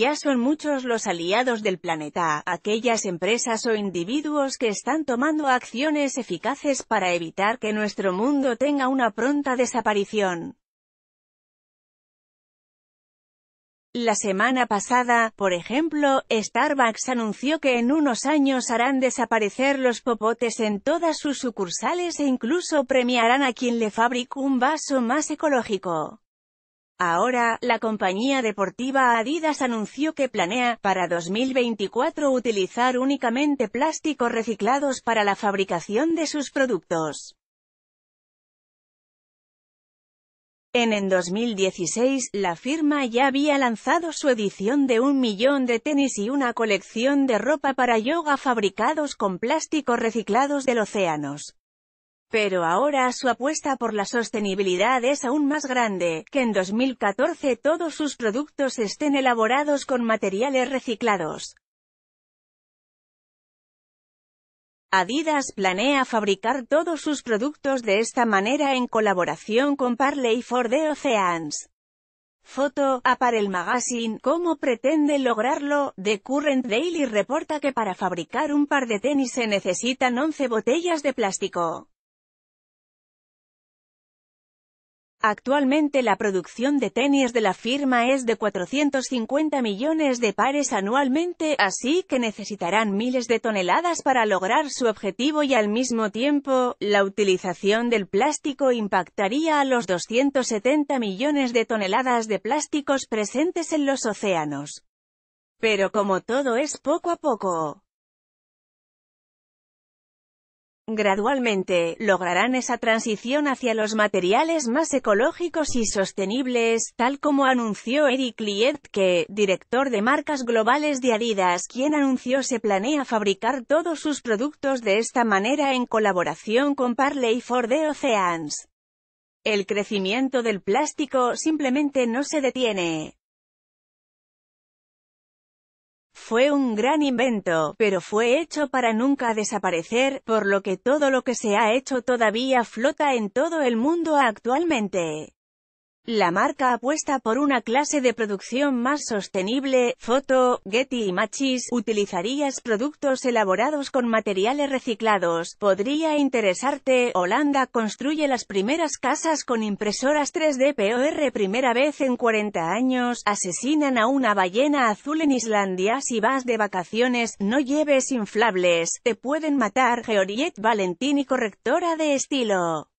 Ya son muchos los aliados del planeta, aquellas empresas o individuos que están tomando acciones eficaces para evitar que nuestro mundo tenga una pronta desaparición. La semana pasada, por ejemplo, Starbucks anunció que en unos años harán desaparecer los popotes en todas sus sucursales e incluso premiarán a quien le fabrique un vaso más ecológico. Ahora, la compañía deportiva Adidas anunció que planea, para 2024 utilizar únicamente plásticos reciclados para la fabricación de sus productos. En en 2016, la firma ya había lanzado su edición de un millón de tenis y una colección de ropa para yoga fabricados con plásticos reciclados del océanos. Pero ahora su apuesta por la sostenibilidad es aún más grande, que en 2014 todos sus productos estén elaborados con materiales reciclados. Adidas planea fabricar todos sus productos de esta manera en colaboración con Parley for the Oceans. Foto, el Magazine, ¿cómo pretende lograrlo? The Current Daily reporta que para fabricar un par de tenis se necesitan 11 botellas de plástico. Actualmente la producción de tenis de la firma es de 450 millones de pares anualmente, así que necesitarán miles de toneladas para lograr su objetivo y al mismo tiempo, la utilización del plástico impactaría a los 270 millones de toneladas de plásticos presentes en los océanos. Pero como todo es poco a poco, Gradualmente, lograrán esa transición hacia los materiales más ecológicos y sostenibles, tal como anunció Eric Lietke, director de marcas globales de Adidas, quien anunció se planea fabricar todos sus productos de esta manera en colaboración con Parley for the Oceans. El crecimiento del plástico simplemente no se detiene. fue un gran invento, pero fue hecho para nunca desaparecer, por lo que todo lo que se ha hecho todavía flota en todo el mundo actualmente. La marca apuesta por una clase de producción más sostenible. Foto, Getty machis, utilizarías productos elaborados con materiales reciclados. Podría interesarte, Holanda construye las primeras casas con impresoras 3D POR primera vez en 40 años, asesinan a una ballena azul en Islandia si vas de vacaciones, no lleves inflables, te pueden matar. Georgette Valentini correctora de estilo.